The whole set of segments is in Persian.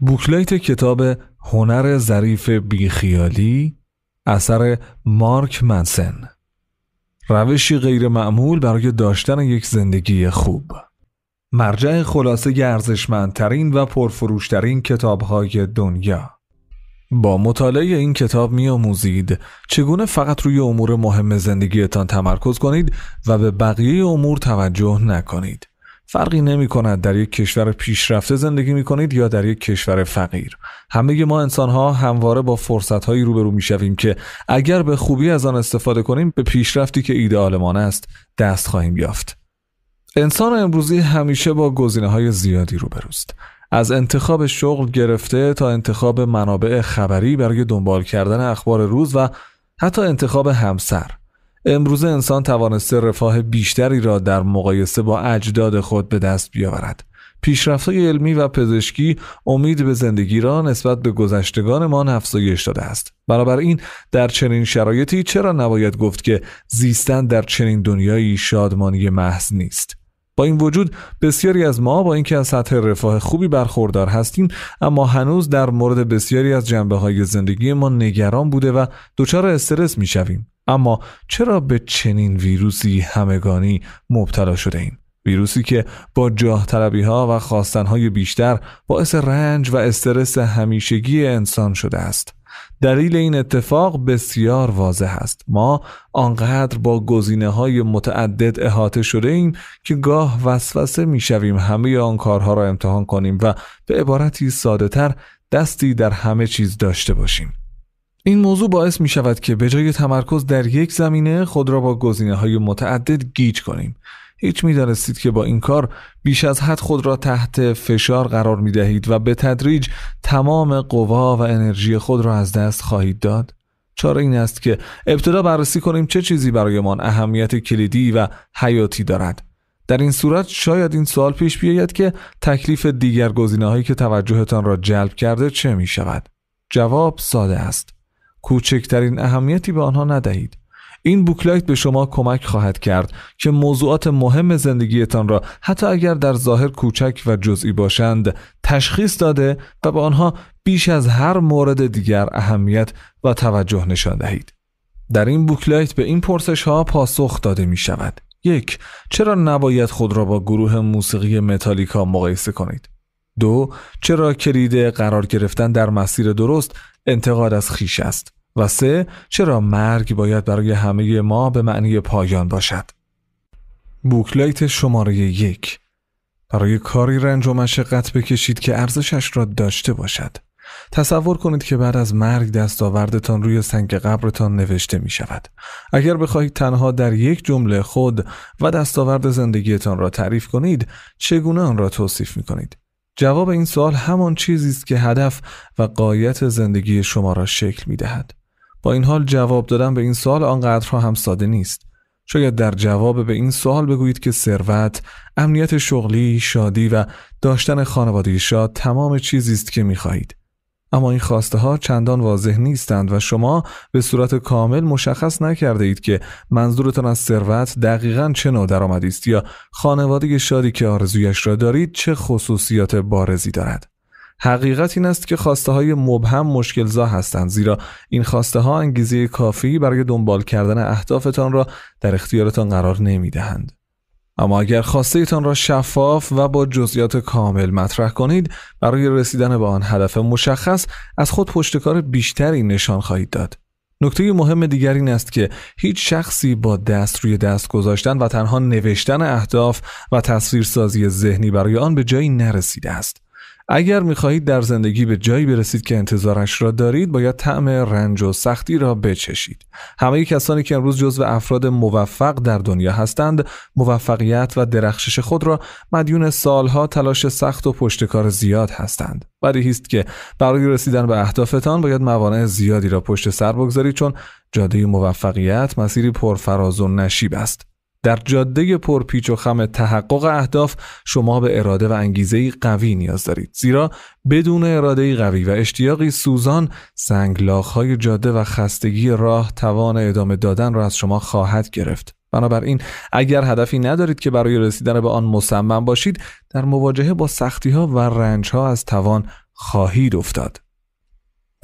بوکلیت کتاب هنر ظریف بیخیالی اثر مارک منسن روشی غیر معمول برای داشتن یک زندگی خوب مرجع خلاصه ارزشمندترین و پرفروشترین کتابهای دنیا با مطالعه این کتاب میآموزید چگونه فقط روی امور مهم زندگیتان تمرکز کنید و به بقیه امور توجه نکنید فرقی نمی کند در یک کشور پیشرفته زندگی می کنید یا در یک کشور فقیر همه ما انسان ها همواره با فرصت هایی روبرو می شویم که اگر به خوبی از آن استفاده کنیم به پیشرفتی که ایدئالمان است دست خواهیم یافت انسان امروزی همیشه با گزینه های زیادی روبروست از انتخاب شغل گرفته تا انتخاب منابع خبری برای دنبال کردن اخبار روز و حتی انتخاب همسر امروزه انسان توانسته رفاه بیشتری را در مقایسه با اجداد خود به دست بیاورد پیشرفت علمی و پزشکی امید به زندگی را نسبت به گذشتگانمان افزایش داده است بنابراین در چنین شرایطی چرا نباید گفت که زیستن در چنین دنیایی شادمانی محض نیست با این وجود بسیاری از ما با اینکه از سطح رفاه خوبی برخوردار هستیم اما هنوز در مورد بسیاری از جنبه های زندگی ما نگران بوده و دچار استرس می اما چرا به چنین ویروسی همگانی مبتلا شده ایم؟ ویروسی که با جاه ها و خواستن های بیشتر باعث رنج و استرس همیشگی انسان شده است. دلیل این اتفاق بسیار واضح است ما آنقدر با گزینه های متعدد احاطه شده ایم که گاه وسوسه می شویم همه آن کارها را امتحان کنیم و به عبارتی ساده تر دستی در همه چیز داشته باشیم این موضوع باعث می شود که به جای تمرکز در یک زمینه خود را با گزینه های متعدد گیج کنیم. هیچ می دانستید که با این کار بیش از حد خود را تحت فشار قرار می دهید و به تدریج تمام قوا و انرژی خود را از دست خواهید داد؟ چاره این است که ابتدا بررسی کنیم چه چیزی برایمان اهمیت کلیدی و حیاتی دارد. در این صورت شاید این سوال پیش بیاید که تکلیف دیگر گزینه هایی که توجهتان را جلب کرده چه می شود؟ جواب ساده است. کوچکترین اهمیتی به آنها ندهید. این بوکلایت به شما کمک خواهد کرد که موضوعات مهم زندگیتان را حتی اگر در ظاهر کوچک و جزئی باشند تشخیص داده و به آنها بیش از هر مورد دیگر اهمیت و توجه نشان دهید. در این بوکلایت به این پرسش ها پاسخ داده می شود. یک چرا نباید خود را با گروه موسیقی متالیکا مقایسه کنید؟ دو چرا کلید قرار گرفتن در مسیر درست انتقاد از خیش است و سه چرا مرگ باید برای همه ما به معنی پایان باشد بوکلایت شماره یک برای کاری رنج و مشقت بکشید که ارزشش را داشته باشد تصور کنید که بعد از مرگ دستاوردتان روی سنگ قبرتان نوشته می شود. اگر بخواهید تنها در یک جمله خود و دستاورد زندگیتان را تعریف کنید چگونه آن را توصیف می کنید؟ جواب این سوال همان چیزی است که هدف و قایت زندگی شما را شکل می دهد. با این حال جواب دادن به این سوال آنقدرها هم ساده نیست. شاید در جواب به این سوال بگویید که ثروت، امنیت شغلی، شادی و داشتن خانواده شاد تمام چیزی است که می خواهید. اما این خواسته ها چندان واضح نیستند و شما به صورت کامل مشخص نکرده اید که منظورتان از ثروت دقیقا چه نوع درآمدی است یا خانواده شادی که آرزویش را دارید چه خصوصیات بارزی دارد حقیقت این است که خواسته های مبهم مشکلزا هستند زیرا این خواسته ها انگیزه کافی برای دنبال کردن اهدافتان را در اختیارتان قرار نمی دهند. اما اگر خواستهتان را شفاف و با جزئیات کامل مطرح کنید برای رسیدن به آن هدف مشخص از خود پشتکار بیشتری نشان خواهید داد نکته مهم دیگر این است که هیچ شخصی با دست روی دست گذاشتن و تنها نوشتن اهداف و تصویرسازی ذهنی برای آن به جایی نرسیده است اگر میخواهید در زندگی به جایی برسید که انتظارش را دارید باید طعم رنج و سختی را بچشید همه کسانی که امروز جزو افراد موفق در دنیا هستند موفقیت و درخشش خود را مدیون سالها تلاش سخت و پشتکار زیاد هستند بدیهی است که برای رسیدن به اهدافتان باید موانع زیادی را پشت سر بگذارید چون جاده موفقیت مسیری پرفراز و نشیب است در جاده پرپیچ و خم تحقق اهداف شما به اراده و انگیزه قوی نیاز دارید زیرا بدون اراده قوی و اشتیاقی سوزان های جاده و خستگی راه توان ادامه دادن را از شما خواهد گرفت بنابراین اگر هدفی ندارید که برای رسیدن به آن مصمم باشید در مواجهه با سختی ها و رنج ها از توان خواهید افتاد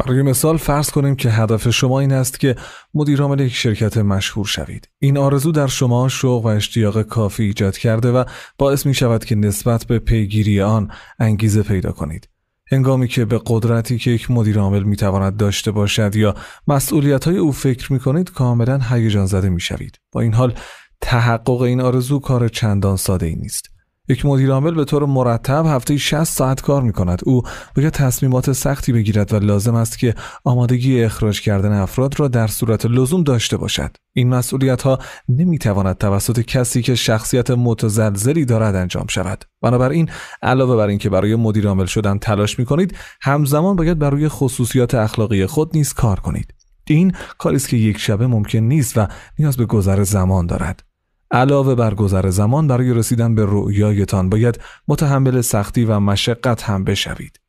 برای مثال فرض کنیم که هدف شما این است که مدیرعامل یک شرکت مشهور شوید. این آرزو در شما شوق و اشتیاق کافی ایجاد کرده و باعث می شود که نسبت به پیگیری آن انگیزه پیدا کنید. هنگامی که به قدرتی که یک مدیر عامل می تواند داشته باشد یا مسئولیت های او فکر می کنید کاملا هیجان زده می شوید. با این حال تحقق این آرزو کار چندان ساده ای نیست. یک مدیر عامل به طور مرتب هفته 60 ساعت کار می کند او باید تصمیمات سختی بگیرد و لازم است که آمادگی اخراج کردن افراد را در صورت لزوم داشته باشد این مسئولیت ها نمی تواند توسط کسی که شخصیت متزلزلی دارد انجام شود بنابراین علاوه بر اینکه برای مدیر عامل شدن تلاش می کنید همزمان باید برای خصوصیات اخلاقی خود نیز کار کنید این کاری است که یک شبه ممکن نیست و نیاز به گذر زمان دارد علاوه بر گذر زمان برای رسیدن به رؤیایتان باید متحمل سختی و مشقت هم بشوید.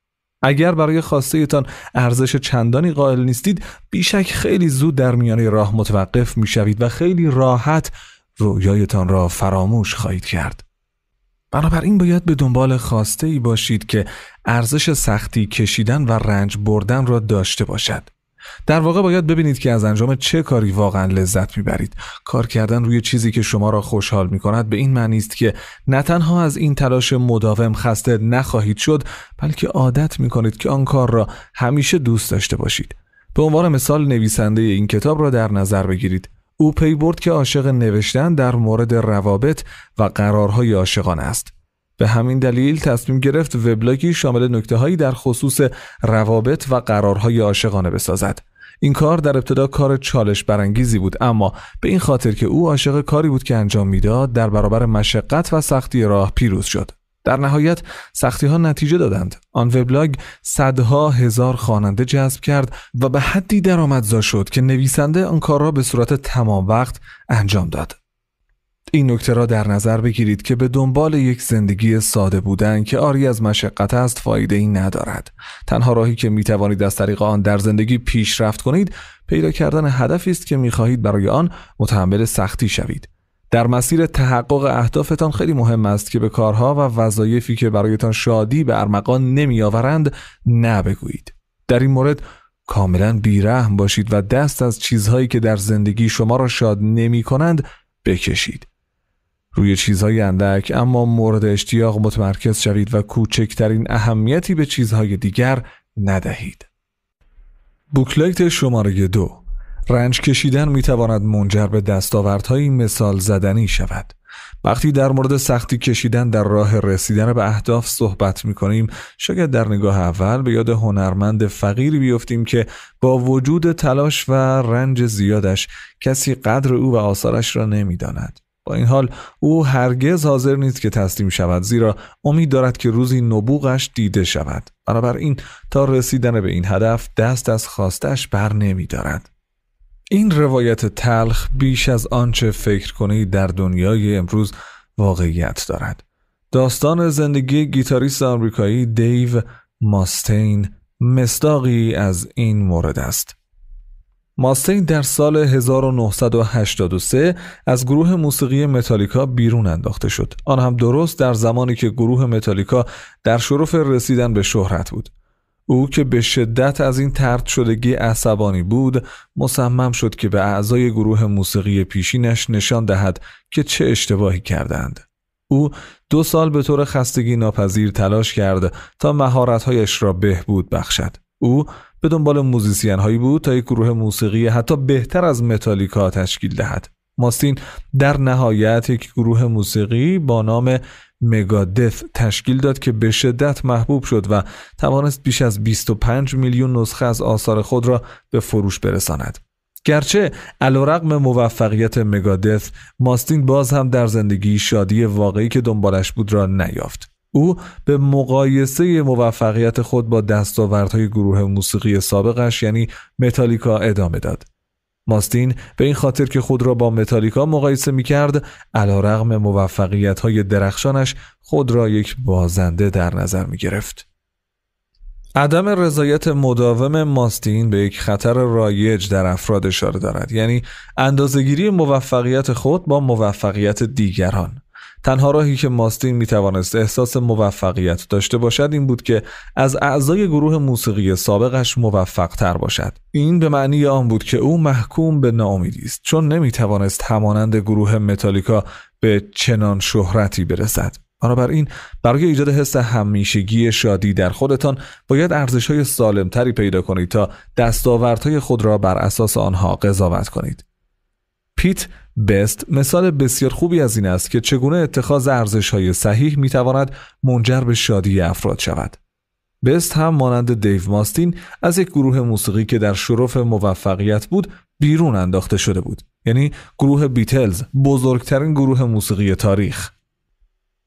اگر برای خواستهتان ارزش چندانی قائل نیستید بیشک خیلی زود در میانه راه متوقف میشوید و خیلی راحت رؤیایتان را فراموش خواهید کرد. بنابراین باید به دنبال خواسته ای باشید که ارزش سختی کشیدن و رنج بردن را داشته باشد. در واقع باید ببینید که از انجام چه کاری واقعا لذت میبرید کار کردن روی چیزی که شما را خوشحال میکند به این معنی است که نه تنها از این تلاش مداوم خسته نخواهید شد بلکه عادت میکنید که آن کار را همیشه دوست داشته باشید به عنوان مثال نویسنده این کتاب را در نظر بگیرید او پی برد که عاشق نوشتن در مورد روابط و قرارهای عاشقانه است به همین دلیل تصمیم گرفت وبلاگی شامل نکته هایی در خصوص روابط و قرارهای عاشقانه بسازد. این کار در ابتدا کار چالش برانگیزی بود اما به این خاطر که او عاشق کاری بود که انجام میداد در برابر مشقت و سختی راه پیروز شد. در نهایت سختی ها نتیجه دادند. آن وبلاگ صدها هزار خواننده جذب کرد و به حدی درآمدزا شد که نویسنده آن کار را به صورت تمام وقت انجام داد. این نکته را در نظر بگیرید که به دنبال یک زندگی ساده بودن که آری از مشقت است فایده ای ندارد. تنها راهی که می توانید از طریق آن در زندگی پیشرفت کنید پیدا کردن هدفی است که می خواهید برای آن متحمل سختی شوید. در مسیر تحقق اهدافتان خیلی مهم است که به کارها و وظایفی که برایتان شادی به ارمغان نمیآورند نه بگویید. در این مورد کاملا بیرحم باشید و دست از چیزهایی که در زندگی شما را شاد نمی کنند بکشید. روی چیزهای اندک اما مورد اشتیاق متمرکز شوید و کوچکترین اهمیتی به چیزهای دیگر ندهید. بوکلایت شماره دو رنج کشیدن میتواند منجر به دستاوردهایی مثال زدنی شود. وقتی در مورد سختی کشیدن در راه رسیدن به اهداف صحبت می کنیم شاید در نگاه اول به یاد هنرمند فقیری بیفتیم که با وجود تلاش و رنج زیادش کسی قدر او و آثارش را نمیداند. با این حال او هرگز حاضر نیست که تسلیم شود زیرا امید دارد که روزی نبوغش دیده شود بنابراین تا رسیدن به این هدف دست از خواستش بر نمی دارد. این روایت تلخ بیش از آنچه فکر کنی در دنیای امروز واقعیت دارد. داستان زندگی گیتاریست آمریکایی دیو ماستین مصداقی از این مورد است. ماستین در سال 1983 از گروه موسیقی متالیکا بیرون انداخته شد. آن هم درست در زمانی که گروه متالیکا در شرف رسیدن به شهرت بود. او که به شدت از این ترد شدگی عصبانی بود، مصمم شد که به اعضای گروه موسیقی پیشینش نشان دهد که چه اشتباهی کردند. او دو سال به طور خستگی ناپذیر تلاش کرد تا مهارتهایش را بهبود بخشد. او به دنبال موزیسین هایی بود تا یک گروه موسیقی حتی بهتر از متالیکا تشکیل دهد ماستین در نهایت یک گروه موسیقی با نام مگادف تشکیل داد که به شدت محبوب شد و توانست بیش از 25 میلیون نسخه از آثار خود را به فروش برساند. گرچه علیرغم موفقیت مگادف ماستین باز هم در زندگی شادی واقعی که دنبالش بود را نیافت. او به مقایسه موفقیت خود با دستاوردهای گروه موسیقی سابقش یعنی متالیکا ادامه داد. ماستین به این خاطر که خود را با متالیکا مقایسه می کرد علا رغم موفقیت های درخشانش خود را یک بازنده در نظر می گرفت. عدم رضایت مداوم ماستین به یک خطر رایج در افراد اشاره دارد یعنی اندازگیری موفقیت خود با موفقیت دیگران تنها راهی که ماستین میتوانست احساس موفقیت داشته باشد این بود که از اعضای گروه موسیقی سابقش موفق تر باشد این به معنی آن بود که او محکوم به ناامیدی است چون نمیتوانست همانند گروه متالیکا به چنان شهرتی برسد بنابراین برای ایجاد حس همیشگی شادی در خودتان باید ارزش های تری پیدا کنید تا دستاوردهای خود را بر اساس آنها قضاوت کنید پیت بست مثال بسیار خوبی از این است که چگونه اتخاذ ارزش های صحیح می منجر به شادی افراد شود. بست هم مانند دیو ماستین از یک گروه موسیقی که در شرف موفقیت بود بیرون انداخته شده بود. یعنی گروه بیتلز بزرگترین گروه موسیقی تاریخ.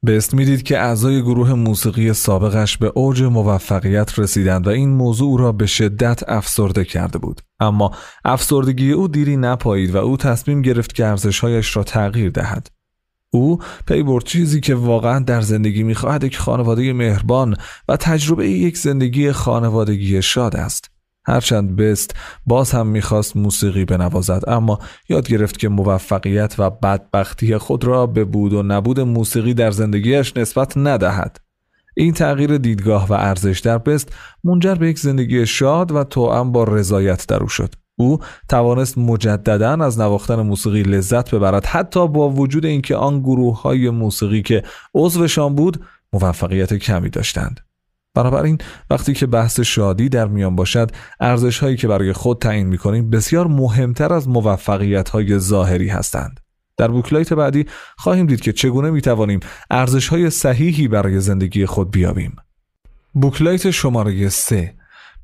به میدید که اعضای گروه موسیقی سابقش به اوج موفقیت رسیدند و این موضوع را به شدت افسرده کرده بود اما افسردگی او دیری نپایید و او تصمیم گرفت که ارزشهایش را تغییر دهد او پی برد چیزی که واقعا در زندگی میخواهد یک خانواده مهربان و تجربه یک زندگی خانوادگی شاد است هرچند بست باز هم میخواست موسیقی بنوازد اما یاد گرفت که موفقیت و بدبختی خود را به بود و نبود موسیقی در زندگیش نسبت ندهد این تغییر دیدگاه و ارزش در بست منجر به یک زندگی شاد و توأم با رضایت در او شد او توانست مجددا از نواختن موسیقی لذت ببرد حتی با وجود اینکه آن گروه های موسیقی که عضوشان بود موفقیت کمی داشتند بنابراین وقتی که بحث شادی در میان باشد ارزش هایی که برای خود تعیین می کنیم بسیار مهمتر از موفقیت های ظاهری هستند در بوکلایت بعدی خواهیم دید که چگونه می توانیم ارزش های صحیحی برای زندگی خود بیابیم بوکلایت شماره 3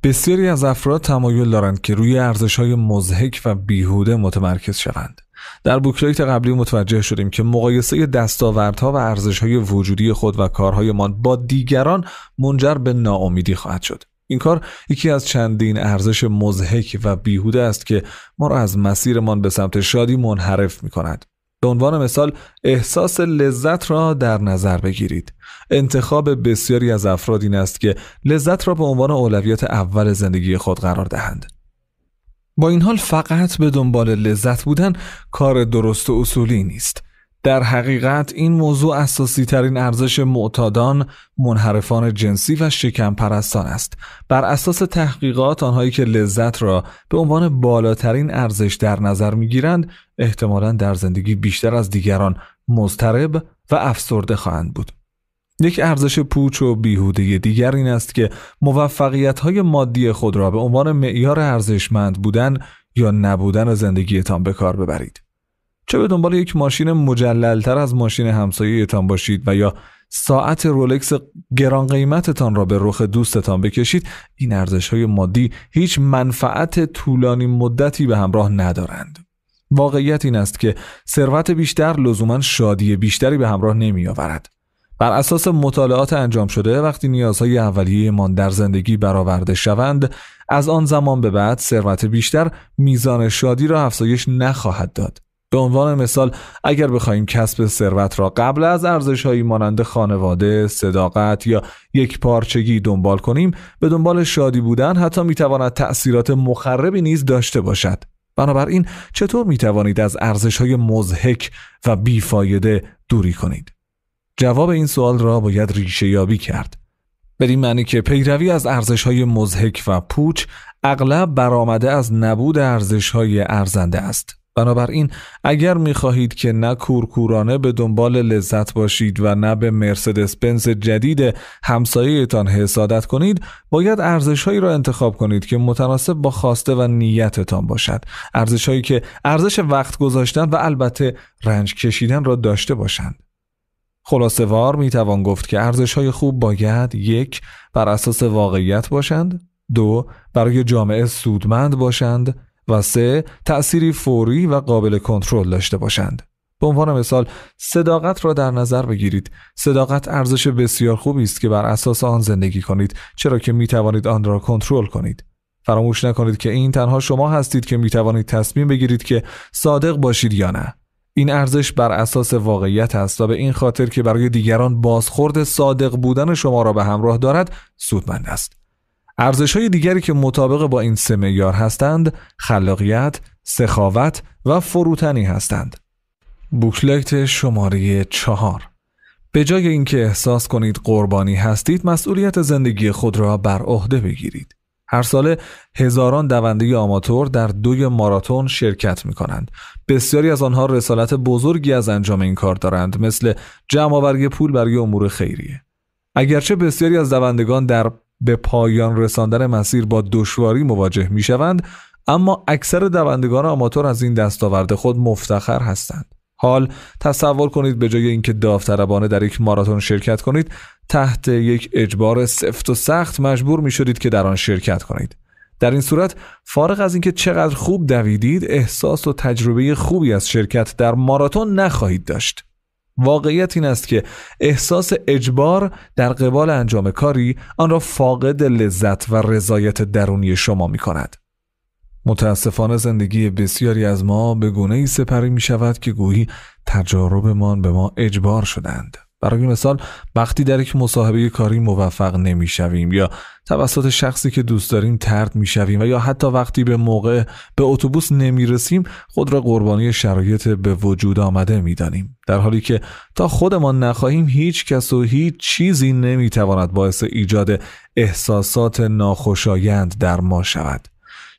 بسیاری از افراد تمایل دارند که روی ارزش های مزهک و بیهوده متمرکز شوند در بوکلایت قبلی متوجه شدیم که مقایسه دستاوردها و ارزشهای وجودی خود و کارهایمان با دیگران منجر به ناامیدی خواهد شد این کار یکی از چندین ارزش مزهک و بیهوده است که ما را از مسیرمان به سمت شادی منحرف می کند. به عنوان مثال احساس لذت را در نظر بگیرید. انتخاب بسیاری از افراد این است که لذت را به عنوان اولویت اول زندگی خود قرار دهند. با این حال فقط به دنبال لذت بودن کار درست و اصولی نیست. در حقیقت این موضوع اساسی ترین ارزش معتادان، منحرفان جنسی و شکم پرستان است. بر اساس تحقیقات آنهایی که لذت را به عنوان بالاترین ارزش در نظر می گیرند، احتمالا در زندگی بیشتر از دیگران مضطرب و افسرده خواهند بود. یک ارزش پوچ و بیهوده دیگر این است که موفقیت های مادی خود را به عنوان معیار ارزشمند بودن یا نبودن زندگیتان به ببرید. چه به دنبال یک ماشین مجللتر از ماشین همسایهتان باشید و یا ساعت رولکس گران قیمتتان را به رخ دوستتان بکشید این ارزش های مادی هیچ منفعت طولانی مدتی به همراه ندارند واقعیت این است که ثروت بیشتر لزوما شادی بیشتری به همراه نمیآورد بر اساس مطالعات انجام شده وقتی نیازهای اولیه اولیهمان در زندگی برآورده شوند از آن زمان به بعد ثروت بیشتر میزان شادی را افزایش نخواهد داد به عنوان مثال اگر بخواهیم کسب ثروت را قبل از ارزشهایی مانند خانواده، صداقت یا یک پارچگی دنبال کنیم به دنبال شادی بودن حتی میتواند تأثیرات مخربی نیز داشته باشد بنابراین چطور میتوانید از ارزشهای مزهک و بیفایده دوری کنید؟ جواب این سوال را باید ریشه یابی کرد. به معنی که پیروی از ارزش های مزهک و پوچ اغلب برآمده از نبود ارزش های ارزنده است. بنابراین اگر می خواهید که نه کورکورانه به دنبال لذت باشید و نه به مرسدس بنز جدید همسایهتان حسادت کنید باید ارزشهایی را انتخاب کنید که متناسب با خواسته و نیتتان باشد هایی که ارزش وقت گذاشتن و البته رنج کشیدن را داشته باشند خلاصه وار می توان گفت که ارزش های خوب باید یک بر اساس واقعیت باشند دو برای جامعه سودمند باشند و سه تأثیری فوری و قابل کنترل داشته باشند به عنوان مثال صداقت را در نظر بگیرید صداقت ارزش بسیار خوبی است که بر اساس آن زندگی کنید چرا که می توانید آن را کنترل کنید فراموش نکنید که این تنها شما هستید که می توانید تصمیم بگیرید که صادق باشید یا نه این ارزش بر اساس واقعیت است و به این خاطر که برای دیگران بازخورد صادق بودن شما را به همراه دارد سودمند است ارزش های دیگری که مطابق با این سه معیار هستند خلاقیت، سخاوت و فروتنی هستند. بوکلکت شماره چهار به جای اینکه احساس کنید قربانی هستید مسئولیت زندگی خود را بر عهده بگیرید. هر سال هزاران دونده آماتور در دوی ماراتون شرکت می کنند. بسیاری از آنها رسالت بزرگی از انجام این کار دارند مثل جمع پول برای امور خیریه. اگرچه بسیاری از دوندگان در به پایان رساندن مسیر با دشواری مواجه می شوند اما اکثر دوندگان آماتور از این دستاورد خود مفتخر هستند. حال تصور کنید به جای اینکه داوطلبانه در یک ماراتون شرکت کنید تحت یک اجبار سفت و سخت مجبور می شدید که در آن شرکت کنید در این صورت فارغ از اینکه چقدر خوب دویدید احساس و تجربه خوبی از شرکت در ماراتون نخواهید داشت واقعیت این است که احساس اجبار در قبال انجام کاری آن را فاقد لذت و رضایت درونی شما می کند متاسفانه زندگی بسیاری از ما به گونه ای سپری می شود که گویی تجاربمان به ما اجبار شدند. برای مثال وقتی در یک مصاحبه کاری موفق نمیشویم یا توسط شخصی که دوست داریم ترد میشویم و یا حتی وقتی به موقع به اتوبوس نمیرسیم خود را قربانی شرایط به وجود آمده میدانیم در حالی که تا خودمان نخواهیم هیچ کس و هیچ چیزی نمیتواند باعث ایجاد احساسات ناخوشایند در ما شود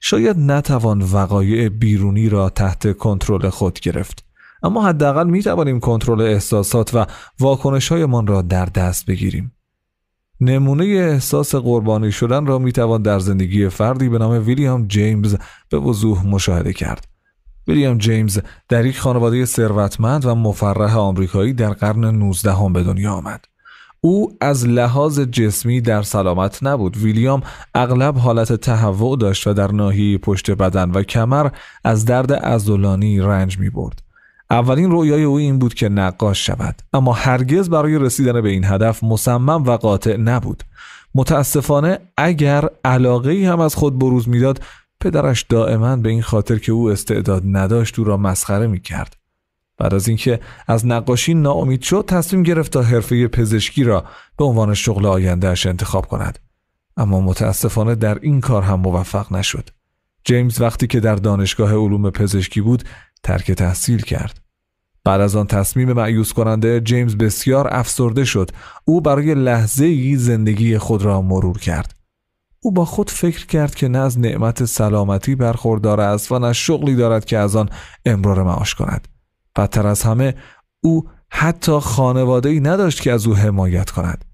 شاید نتوان وقایع بیرونی را تحت کنترل خود گرفت اما حداقل می توانیم کنترل احساسات و واکنش هایمان را در دست بگیریم نمونه احساس قربانی شدن را می توان در زندگی فردی به نام ویلیام جیمز به وضوح مشاهده کرد ویلیام جیمز در یک خانواده ثروتمند و مفرح آمریکایی در قرن 19 هم به دنیا آمد او از لحاظ جسمی در سلامت نبود ویلیام اغلب حالت تهوع داشت و در ناحیه پشت بدن و کمر از درد ازولانی رنج می برد. اولین رویای او این بود که نقاش شود اما هرگز برای رسیدن به این هدف مصمم و قاطع نبود متاسفانه اگر علاقه ای هم از خود بروز میداد پدرش دائما به این خاطر که او استعداد نداشت او را مسخره می کرد بعد از اینکه از نقاشی ناامید شد تصمیم گرفت تا حرفه پزشکی را به عنوان شغل آیندهش انتخاب کند اما متاسفانه در این کار هم موفق نشد جیمز وقتی که در دانشگاه علوم پزشکی بود ترک تحصیل کرد بعد از آن تصمیم معیوز کننده جیمز بسیار افسرده شد او برای لحظه ای زندگی خود را مرور کرد او با خود فکر کرد که نه از نعمت سلامتی برخوردار است و نه شغلی دارد که از آن امرار معاش کند بدتر از همه او حتی خانواده ای نداشت که از او حمایت کند.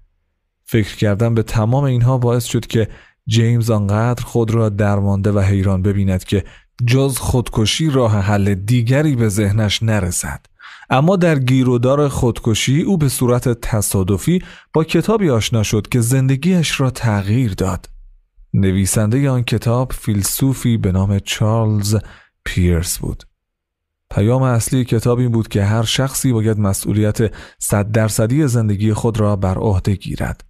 فکر کردن به تمام اینها باعث شد که جیمز آنقدر خود را درمانده و حیران ببیند که جز خودکشی راه حل دیگری به ذهنش نرسد. اما در گیرودار خودکشی او به صورت تصادفی با کتابی آشنا شد که زندگیش را تغییر داد. نویسنده آن کتاب فیلسوفی به نام چارلز پیرس بود. پیام اصلی کتاب این بود که هر شخصی باید مسئولیت صد درصدی زندگی خود را بر عهده گیرد.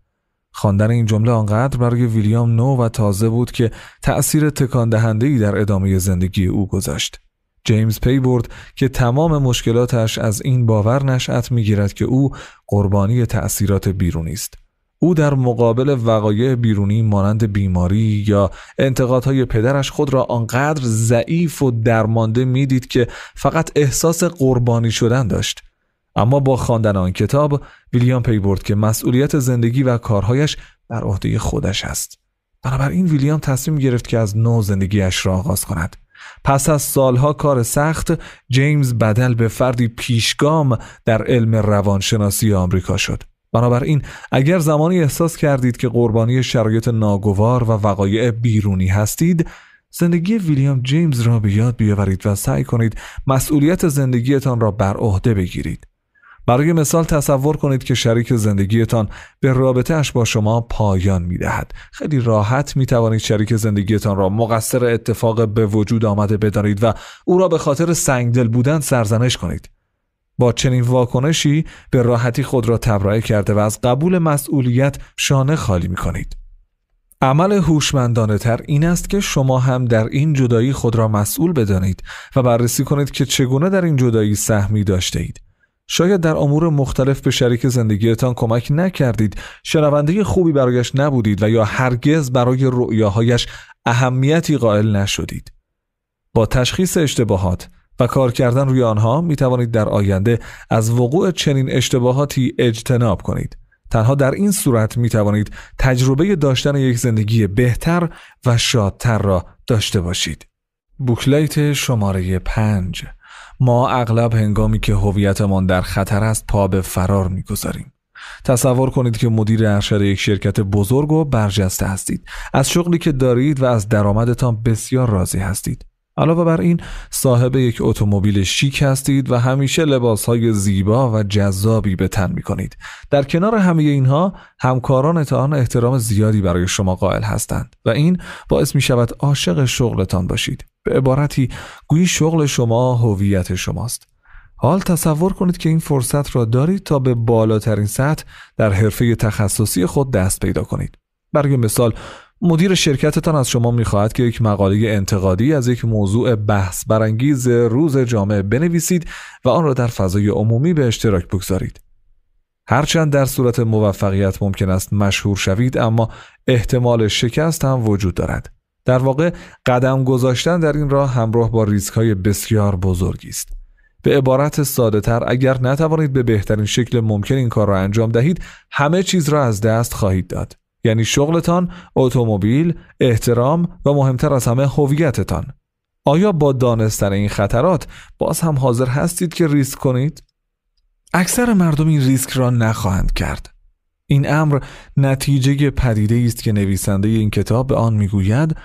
خواندن این جمله آنقدر برای ویلیام نو و تازه بود که تأثیر تکان دهنده در ادامه زندگی او گذاشت. جیمز پی برد که تمام مشکلاتش از این باور نشأت میگیرد که او قربانی تأثیرات بیرونی است. او در مقابل وقایع بیرونی مانند بیماری یا انتقادهای پدرش خود را آنقدر ضعیف و درمانده میدید که فقط احساس قربانی شدن داشت اما با خواندن آن کتاب ویلیام پی برد که مسئولیت زندگی و کارهایش بر عهده خودش است بنابراین ویلیام تصمیم گرفت که از نو زندگیش را آغاز کند پس از سالها کار سخت جیمز بدل به فردی پیشگام در علم روانشناسی آمریکا شد بنابراین اگر زمانی احساس کردید که قربانی شرایط ناگوار و وقایع بیرونی هستید زندگی ویلیام جیمز را به یاد بیاورید و سعی کنید مسئولیت زندگیتان را بر عهده بگیرید برای مثال تصور کنید که شریک زندگیتان به رابطه اش با شما پایان می دهد. خیلی راحت می توانید شریک زندگیتان را مقصر اتفاق به وجود آمده بدارید و او را به خاطر سنگدل بودن سرزنش کنید. با چنین واکنشی به راحتی خود را تبرئه کرده و از قبول مسئولیت شانه خالی می کنید. عمل هوشمندانه تر این است که شما هم در این جدایی خود را مسئول بدانید و بررسی کنید که چگونه در این جدایی سهمی داشته اید. شاید در امور مختلف به شریک زندگیتان کمک نکردید، شنونده خوبی برایش نبودید و یا هرگز برای رؤیاهایش اهمیتی قائل نشدید. با تشخیص اشتباهات و کار کردن روی آنها می توانید در آینده از وقوع چنین اشتباهاتی اجتناب کنید. تنها در این صورت می توانید تجربه داشتن یک زندگی بهتر و شادتر را داشته باشید. بوکلیت شماره 5 ما اغلب هنگامی که هویتمان در خطر است پا به فرار میگذاریم تصور کنید که مدیر ارشد یک شرکت بزرگ و برجسته هستید از شغلی که دارید و از درآمدتان بسیار راضی هستید علاوه بر این صاحب یک اتومبیل شیک هستید و همیشه لباسهای زیبا و جذابی به تن می کنید. در کنار همه اینها همکارانتان احترام زیادی برای شما قائل هستند و این باعث می شود عاشق شغلتان باشید. به عبارتی گویی شغل شما هویت شماست. حال تصور کنید که این فرصت را دارید تا به بالاترین سطح در حرفه تخصصی خود دست پیدا کنید. برای مثال مدیر شرکتتان از شما میخواهد که یک مقاله انتقادی از یک موضوع بحث برانگیز روز جامعه بنویسید و آن را در فضای عمومی به اشتراک بگذارید. هرچند در صورت موفقیت ممکن است مشهور شوید اما احتمال شکست هم وجود دارد. در واقع قدم گذاشتن در این راه همراه با ریسک های بسیار بزرگی است. به عبارت ساده تر اگر نتوانید به بهترین شکل ممکن این کار را انجام دهید همه چیز را از دست خواهید داد. یعنی شغلتان، اتومبیل، احترام و مهمتر از همه هویتتان. آیا با دانستن این خطرات باز هم حاضر هستید که ریسک کنید؟ اکثر مردم این ریسک را نخواهند کرد. این امر نتیجه پدیده است که نویسنده این کتاب به آن میگوید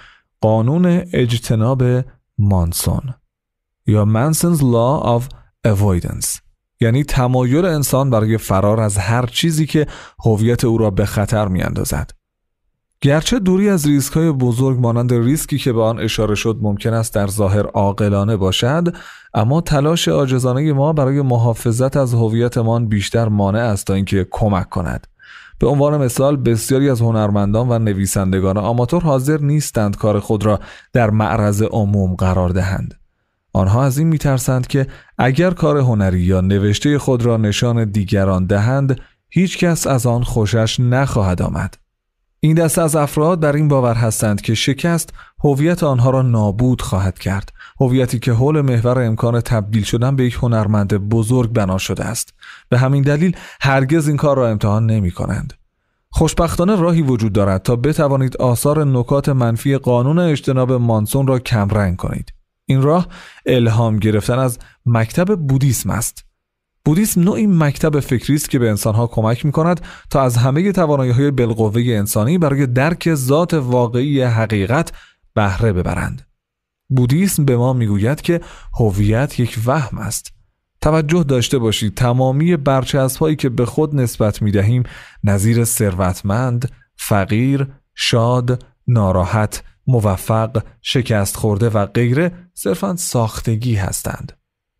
قانون اجتناب مانسون یا منسونز لا of avoidance یعنی تمایل انسان برای فرار از هر چیزی که هویت او را به خطر اندازد گرچه دوری از ریسک های بزرگ مانند ریسکی که به آن اشاره شد ممکن است در ظاهر عاقلانه باشد اما تلاش آجزانه ما برای محافظت از هویتمان بیشتر مانع است تا اینکه کمک کند به عنوان مثال بسیاری از هنرمندان و نویسندگان آماتور حاضر نیستند کار خود را در معرض عموم قرار دهند آنها از این میترسند که اگر کار هنری یا نوشته خود را نشان دیگران دهند هیچ کس از آن خوشش نخواهد آمد. این دست از افراد در این باور هستند که شکست هویت آنها را نابود خواهد کرد هویتی که حول محور امکان تبدیل شدن به یک هنرمند بزرگ بنا شده است به همین دلیل هرگز این کار را امتحان نمی کنند خوشبختانه راهی وجود دارد تا بتوانید آثار نکات منفی قانون اجتناب مانسون را کمرنگ کنید این راه الهام گرفتن از مکتب بودیسم است بودیسم نوعی مکتب فکری است که به انسانها کمک می کند تا از همه توانایی های بالقوه انسانی برای درک ذات واقعی حقیقت بهره ببرند. بودیسم به ما میگوید که هویت یک وهم است. توجه داشته باشید تمامی برچسب هایی که به خود نسبت می دهیم نظیر ثروتمند، فقیر، شاد، ناراحت، موفق، شکست خورده و غیره صرفا ساختگی هستند.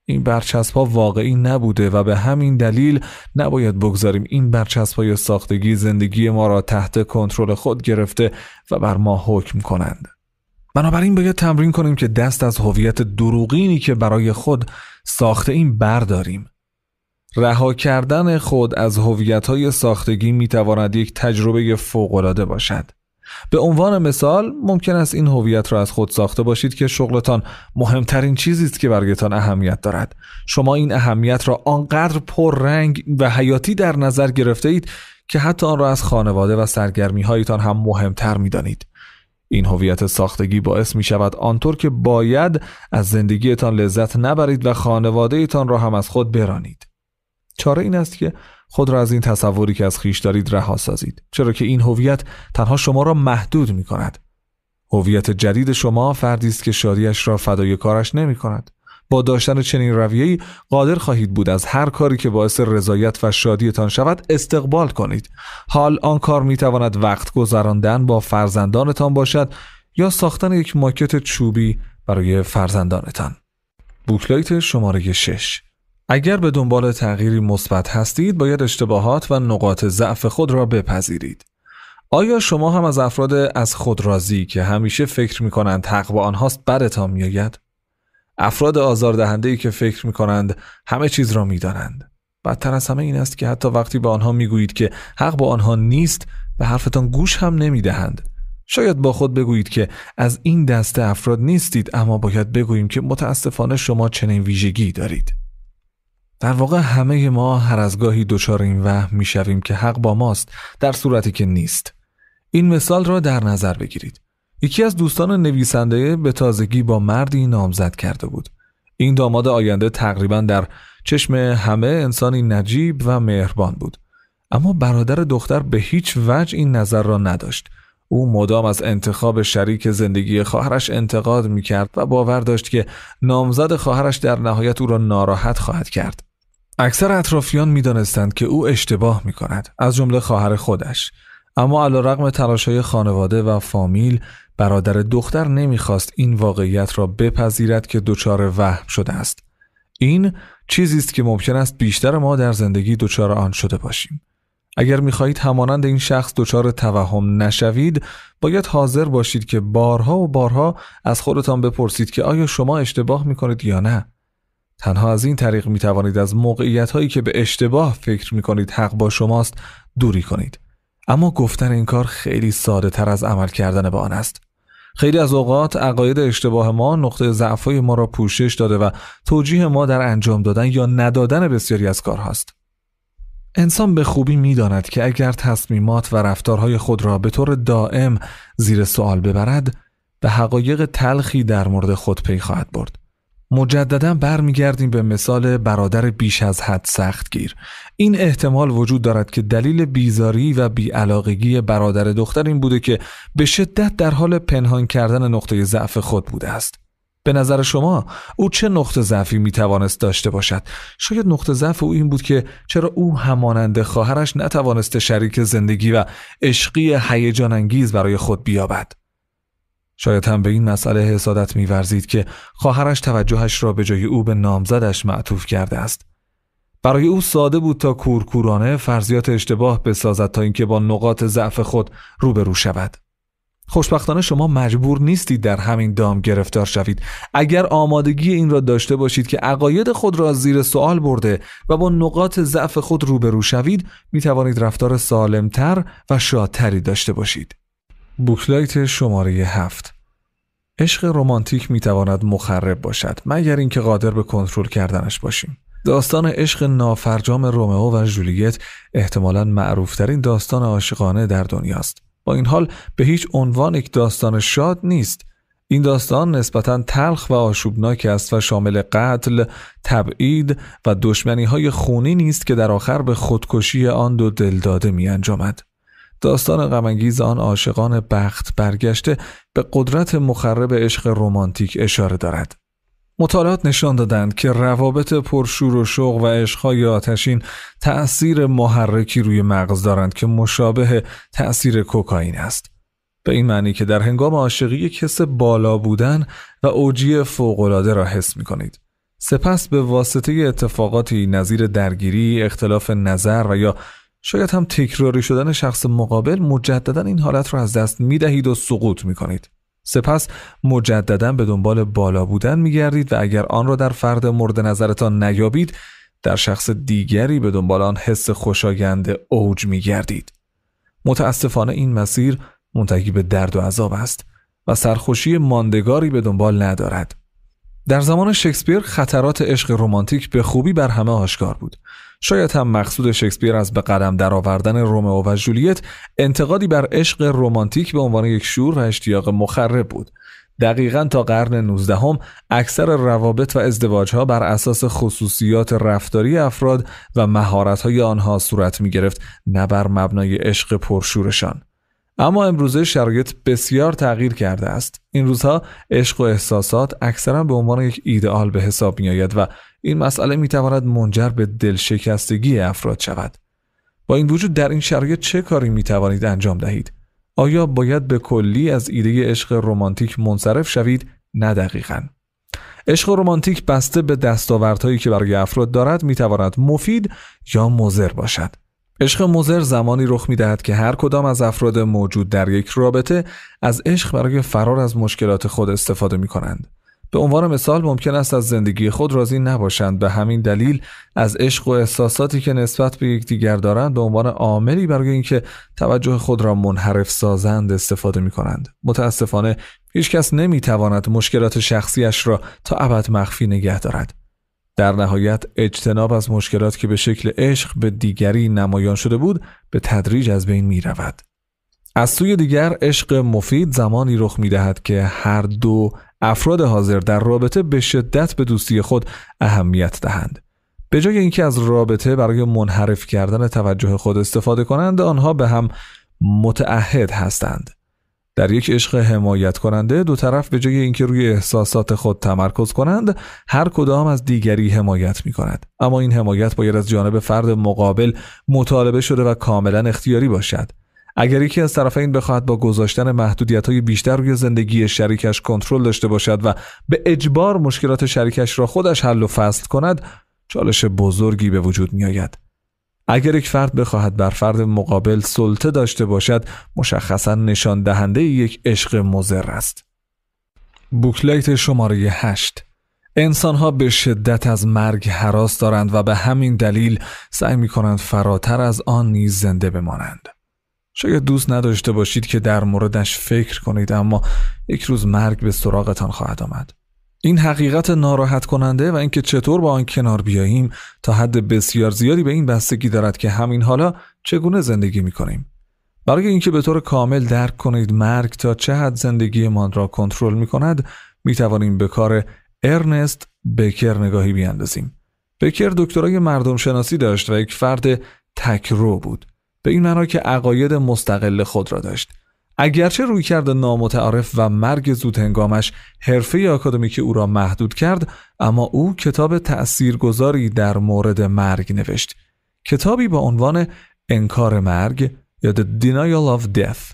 این برچسب ها واقعی نبوده و به همین دلیل نباید بگذاریم این برچسب های ساختگی زندگی ما را تحت کنترل خود گرفته و بر ما حکم کنند. بنابراین باید تمرین کنیم که دست از هویت دروغینی که برای خود ساخته این برداریم. رها کردن خود از هویت های ساختگی می یک تجربه العاده باشد. به عنوان مثال ممکن است این هویت را از خود ساخته باشید که شغلتان مهمترین چیزی است که برایتان اهمیت دارد شما این اهمیت را آنقدر پررنگ و حیاتی در نظر گرفته اید که حتی آن را از خانواده و سرگرمی هایتان هم مهمتر می دانید. این هویت ساختگی باعث می شود آنطور که باید از زندگیتان لذت نبرید و خانوادهتان را هم از خود برانید. چاره این است که خود را از این تصوری که از خیش دارید رها سازید چرا که این هویت تنها شما را محدود می کند هویت جدید شما فردی است که شادیش را فدای کارش نمی کند با داشتن چنین رویه قادر خواهید بود از هر کاری که باعث رضایت و شادیتان شود استقبال کنید حال آن کار می تواند وقت گذراندن با فرزندانتان باشد یا ساختن یک ماکت چوبی برای فرزندانتان بوکلایت شماره 6 اگر به دنبال تغییری مثبت هستید باید اشتباهات و نقاط ضعف خود را بپذیرید آیا شما هم از افراد از خود راضی که همیشه فکر می کنند حق با آنهاست برتان میآید افراد دهنده ای که فکر می کنند همه چیز را می دانند. بدتر از همه این است که حتی وقتی به آنها می گویید که حق با آنها نیست به حرفتان گوش هم نمی دهند. شاید با خود بگویید که از این دسته افراد نیستید اما باید بگوییم که متاسفانه شما چنین ویژگی دارید. در واقع همه ما هر از گاهی دچار این وهم میشویم که حق با ماست در صورتی که نیست این مثال را در نظر بگیرید یکی از دوستان نویسنده به تازگی با مردی نامزد کرده بود این داماد آینده تقریبا در چشم همه انسانی نجیب و مهربان بود اما برادر دختر به هیچ وجه این نظر را نداشت او مدام از انتخاب شریک زندگی خواهرش انتقاد می کرد و باور داشت که نامزد خواهرش در نهایت او را ناراحت خواهد کرد. اکثر اطرافیان میدانستند که او اشتباه می کند از جمله خواهر خودش اما علیرغم تلاشهای خانواده و فامیل برادر دختر نمیخواست این واقعیت را بپذیرد که دچار وهم شده است این چیزی است که ممکن است بیشتر ما در زندگی دچار آن شده باشیم اگر میخواهید همانند این شخص دچار توهم نشوید باید حاضر باشید که بارها و بارها از خودتان بپرسید که آیا شما اشتباه میکنید یا نه تنها از این طریق می توانید از موقعیت هایی که به اشتباه فکر می کنید حق با شماست دوری کنید. اما گفتن این کار خیلی ساده تر از عمل کردن به آن است. خیلی از اوقات عقاید اشتباه ما نقطه ضعف ما را پوشش داده و توجیه ما در انجام دادن یا ندادن بسیاری از کارهاست. انسان به خوبی میداند که اگر تصمیمات و رفتارهای خود را به طور دائم زیر سوال ببرد به حقایق تلخی در مورد خود پی خواهد برد. مجددا برمیگردیم به مثال برادر بیش از حد سختگیر این احتمال وجود دارد که دلیل بیزاری و بیعلاقگی برادر دختر این بوده که به شدت در حال پنهان کردن نقطه ضعف خود بوده است به نظر شما او چه نقطه ضعفی می توانست داشته باشد شاید نقطه ضعف او این بود که چرا او همانند خواهرش نتوانست شریک زندگی و عشقی هیجان انگیز برای خود بیابد شاید هم به این مسئله حسادت میورزید که خواهرش توجهش را به جای او به نامزدش معطوف کرده است برای او ساده بود تا کورکورانه فرضیات اشتباه بسازد تا اینکه با نقاط ضعف خود روبرو شود خوشبختانه شما مجبور نیستید در همین دام گرفتار شوید اگر آمادگی این را داشته باشید که عقاید خود را زیر سوال برده و با نقاط ضعف خود روبرو شوید می توانید رفتار سالمتر و شادتری داشته باشید بوکلایت شماره هفت عشق رمانتیک میتواند مخرب باشد مگر اینکه قادر به کنترل کردنش باشیم داستان عشق نافرجام رومئو و جولیت احتمالا معروفترین داستان عاشقانه در دنیا است با این حال به هیچ عنوان یک داستان شاد نیست این داستان نسبتا تلخ و آشوبناک است و شامل قتل، تبعید و دشمنی های خونی نیست که در آخر به خودکشی آن دو دلداده می انجامد. داستان غمانگیز آن عاشقان بخت برگشته به قدرت مخرب عشق رمانتیک اشاره دارد. مطالعات نشان دادند که روابط پرشور و شوق و عشقهای آتشین تأثیر محرکی روی مغز دارند که مشابه تأثیر کوکائین است. به این معنی که در هنگام عاشقی کس بالا بودن و اوجی فوقالعاده را حس می کنید. سپس به واسطه اتفاقاتی نظیر درگیری، اختلاف نظر و یا شاید هم تکراری شدن شخص مقابل مجددا این حالت را از دست می دهید و سقوط می کنید. سپس مجددا به دنبال بالا بودن می گردید و اگر آن را در فرد مورد نظرتان نیابید در شخص دیگری به دنبال آن حس خوشایند اوج می گردید. متاسفانه این مسیر منتهی به درد و عذاب است و سرخوشی ماندگاری به دنبال ندارد. در زمان شکسپیر خطرات عشق رمانتیک به خوبی بر همه آشکار بود. شاید هم مقصود شکسپیر از به قدم درآوردن رومئو و جولیت انتقادی بر عشق رمانتیک به عنوان یک شور و اشتیاق مخرب بود دقیقا تا قرن 19 هم اکثر روابط و ازدواجها بر اساس خصوصیات رفتاری افراد و های آنها صورت می گرفت نه بر مبنای عشق پرشورشان اما امروزه شرایط بسیار تغییر کرده است این روزها عشق و احساسات اکثرا به عنوان یک ایدئال به حساب می آید و این مسئله می تواند منجر به دلشکستگی افراد شود با این وجود در این شرایط چه کاری می توانید انجام دهید آیا باید به کلی از ایده عشق رمانتیک منصرف شوید نه دقیقا. عشق رمانتیک بسته به دستاوردهایی که برای افراد دارد می تواند مفید یا مضر باشد عشق مزر زمانی رخ می دهد که هر کدام از افراد موجود در یک رابطه از عشق برای فرار از مشکلات خود استفاده می کنند. به عنوان مثال ممکن است از زندگی خود راضی نباشند به همین دلیل از عشق و احساساتی که نسبت به یکدیگر دارند به عنوان عاملی برای اینکه توجه خود را منحرف سازند استفاده می کنند. متاسفانه کس نمی تواند مشکلات شخصیش را تا ابد مخفی نگه دارد. در نهایت اجتناب از مشکلات که به شکل عشق به دیگری نمایان شده بود به تدریج از بین می رود. از سوی دیگر عشق مفید زمانی رخ می دهد که هر دو افراد حاضر در رابطه به شدت به دوستی خود اهمیت دهند. به جای اینکه از رابطه برای منحرف کردن توجه خود استفاده کنند آنها به هم متعهد هستند. در یک عشق حمایت کننده دو طرف به جای اینکه روی احساسات خود تمرکز کنند هر کدام از دیگری حمایت می کند اما این حمایت باید از جانب فرد مقابل مطالبه شده و کاملا اختیاری باشد اگر یکی از طرفین بخواهد با گذاشتن محدودیت های بیشتر روی زندگی شریکش کنترل داشته باشد و به اجبار مشکلات شریکش را خودش حل و فصل کند چالش بزرگی به وجود می آید. اگر یک فرد بخواهد بر فرد مقابل سلطه داشته باشد مشخصا نشان دهنده یک عشق مزر است بوکلیت شماره 8 ها به شدت از مرگ حراس دارند و به همین دلیل سعی می کنند فراتر از آن نیز زنده بمانند. شاید دوست نداشته باشید که در موردش فکر کنید اما یک روز مرگ به سراغتان خواهد آمد. این حقیقت ناراحت کننده و اینکه چطور با آن کنار بیاییم تا حد بسیار زیادی به این بستگی دارد که همین حالا چگونه زندگی می کنیم. برای اینکه به طور کامل درک کنید مرگ تا چه حد ما را کنترل می کند می توانیم به کار ارنست بکر نگاهی بیاندازیم. بکر دکترای مردم شناسی داشت و یک فرد تکرو بود. به این معنا که عقاید مستقل خود را داشت. اگرچه روی کرده نامتعارف و مرگ زود هنگامش حرفه آکادمیک او را محدود کرد اما او کتاب تأثیرگذاری در مورد مرگ نوشت کتابی با عنوان انکار مرگ یا The Denial of Death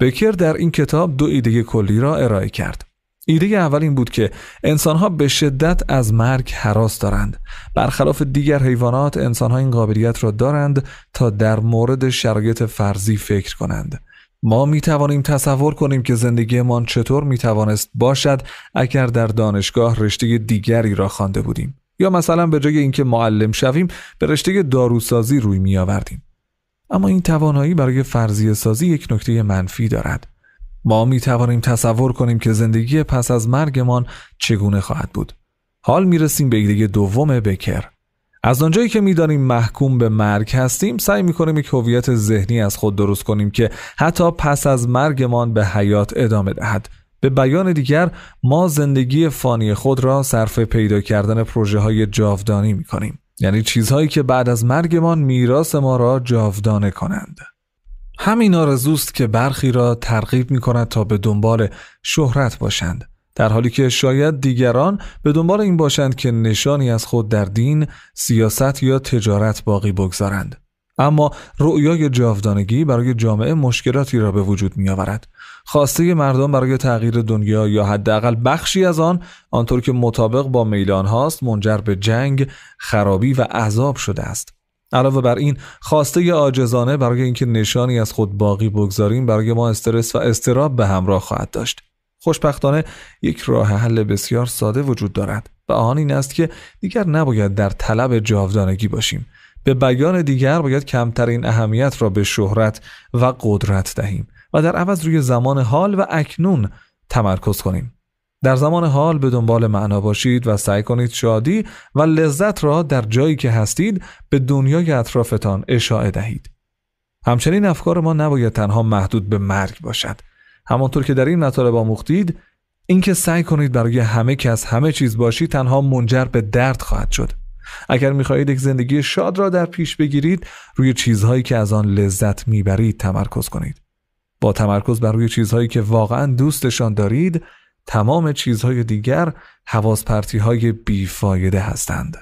بکر در این کتاب دو ایده کلی را ارائه کرد ایده اول این بود که انسانها به شدت از مرگ حراس دارند برخلاف دیگر حیوانات انسانها این قابلیت را دارند تا در مورد شرایط فرضی فکر کنند ما می توانیم تصور کنیم که زندگیمان چطور می توانست باشد اگر در دانشگاه رشته دیگری را خوانده بودیم یا مثلا به جای اینکه معلم شویم به رشته داروسازی روی می آوردیم. اما این توانایی برای فرضیه سازی یک نکته منفی دارد. ما می توانیم تصور کنیم که زندگی پس از مرگمان چگونه خواهد بود. حال می رسیم به ایده دوم بکر. از آنجایی که میدانیم محکوم به مرگ هستیم سعی میکنیم یک هویت ذهنی از خود درست کنیم که حتی پس از مرگمان به حیات ادامه دهد به بیان دیگر ما زندگی فانی خود را صرف پیدا کردن پروژه های جاودانی می کنیم. یعنی چیزهایی که بعد از مرگمان میراث ما را جاودانه کنند. همین آرزوست که برخی را ترغیب می کند تا به دنبال شهرت باشند. در حالی که شاید دیگران به دنبال این باشند که نشانی از خود در دین، سیاست یا تجارت باقی بگذارند. اما رؤیای جاودانگی برای جامعه مشکلاتی را به وجود می آورد. خواسته مردم برای تغییر دنیا یا حداقل بخشی از آن آنطور که مطابق با میلان هاست، منجر به جنگ، خرابی و عذاب شده است. علاوه بر این خواسته عاجزانه برای اینکه نشانی از خود باقی بگذاریم برای ما استرس و استراب به همراه خواهد داشت خوشبختانه یک راه حل بسیار ساده وجود دارد و آن این است که دیگر نباید در طلب جاودانگی باشیم به بیان دیگر باید کمترین اهمیت را به شهرت و قدرت دهیم و در عوض روی زمان حال و اکنون تمرکز کنیم در زمان حال به دنبال معنا باشید و سعی کنید شادی و لذت را در جایی که هستید به دنیای اطرافتان اشاعه دهید همچنین افکار ما نباید تنها محدود به مرگ باشد همانطور که در این مطالب آموختید اینکه سعی کنید برای همه کس همه چیز باشی تنها منجر به درد خواهد شد اگر میخواهید یک زندگی شاد را در پیش بگیرید روی چیزهایی که از آن لذت میبرید تمرکز کنید با تمرکز بر روی چیزهایی که واقعا دوستشان دارید تمام چیزهای دیگر حواسپرتی های بیفایده هستند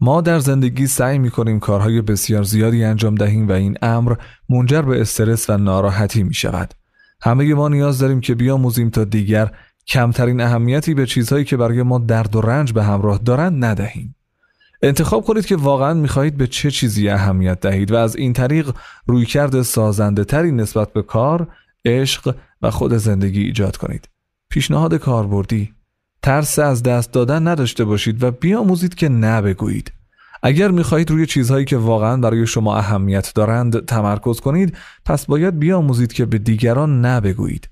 ما در زندگی سعی می کنیم کارهای بسیار زیادی انجام دهیم و این امر منجر به استرس و ناراحتی می شود همه ما نیاز داریم که بیاموزیم تا دیگر کمترین اهمیتی به چیزهایی که برای ما درد و رنج به همراه دارند ندهیم. انتخاب کنید که واقعا میخواهید به چه چیزی اهمیت دهید و از این طریق رویکرد سازنده نسبت به کار، عشق و خود زندگی ایجاد کنید. پیشنهاد کاربردی ترس از دست دادن نداشته باشید و بیاموزید که بگویید. اگر میخواهید روی چیزهایی که واقعا برای شما اهمیت دارند تمرکز کنید پس باید بیاموزید که به دیگران نبگویید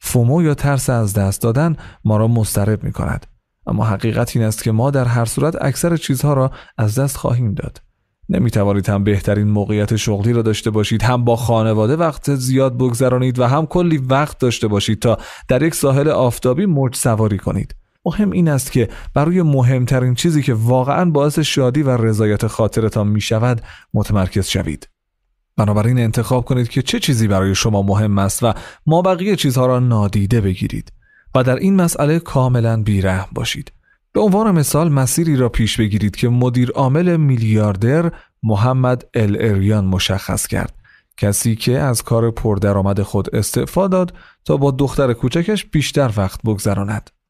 فومو یا ترس از دست دادن ما را مضطرب می کند. اما حقیقت این است که ما در هر صورت اکثر چیزها را از دست خواهیم داد. نمی توانید هم بهترین موقعیت شغلی را داشته باشید هم با خانواده وقت زیاد بگذرانید و هم کلی وقت داشته باشید تا در یک ساحل آفتابی موج سواری کنید. مهم این است که برای مهمترین چیزی که واقعا باعث شادی و رضایت خاطرتان می شود متمرکز شوید. بنابراین انتخاب کنید که چه چیزی برای شما مهم است و ما بقیه چیزها را نادیده بگیرید و در این مسئله کاملا بیرحم باشید. به عنوان مثال مسیری را پیش بگیرید که مدیر عامل میلیاردر محمد الاریان مشخص کرد. کسی که از کار پردرآمد خود استعفا داد تا با دختر کوچکش بیشتر وقت بگذراند.